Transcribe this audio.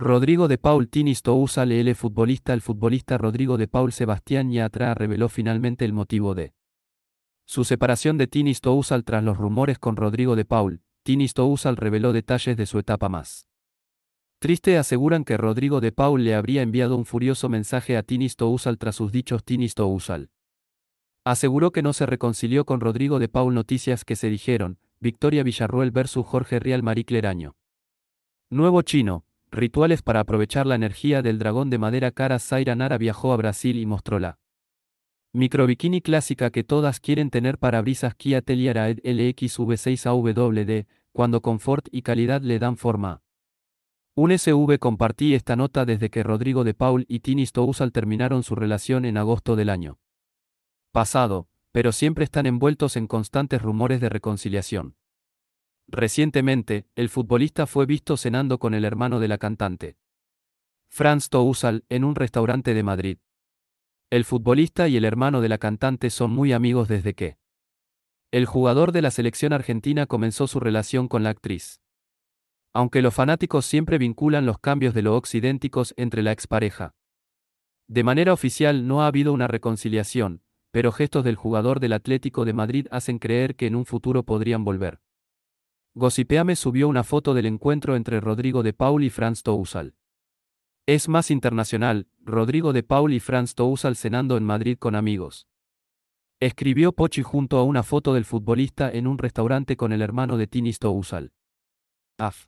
Rodrigo de Paul Tinis el futbolista El futbolista Rodrigo de Paul Sebastián Yatra reveló finalmente el motivo de su separación de Tinis tras los rumores con Rodrigo de Paul. Tinis reveló detalles de su etapa más. Triste aseguran que Rodrigo de Paul le habría enviado un furioso mensaje a Tinis tras sus dichos Tinis Aseguró que no se reconcilió con Rodrigo de Paul noticias que se dijeron, Victoria Villarruel versus Jorge Real Maricleraño. Nuevo chino, rituales para aprovechar la energía del dragón de madera cara Zaira Nara viajó a Brasil y mostró la bikini clásica que todas quieren tener para brisas Kia Telluride LXV6AWD, cuando confort y calidad le dan forma. Un SV compartí esta nota desde que Rodrigo de Paul y Tini Stousal terminaron su relación en agosto del año pasado, pero siempre están envueltos en constantes rumores de reconciliación. Recientemente, el futbolista fue visto cenando con el hermano de la cantante. Franz Tousal en un restaurante de Madrid. El futbolista y el hermano de la cantante son muy amigos desde que el jugador de la selección argentina comenzó su relación con la actriz. Aunque los fanáticos siempre vinculan los cambios de lo occidenticos entre la expareja. De manera oficial no ha habido una reconciliación, pero gestos del jugador del Atlético de Madrid hacen creer que en un futuro podrían volver. Gossipeame subió una foto del encuentro entre Rodrigo de Paul y Franz Tousal. Es más internacional, Rodrigo de Paul y Franz Tousal cenando en Madrid con amigos. Escribió Pochi junto a una foto del futbolista en un restaurante con el hermano de Tini Tousal. Af.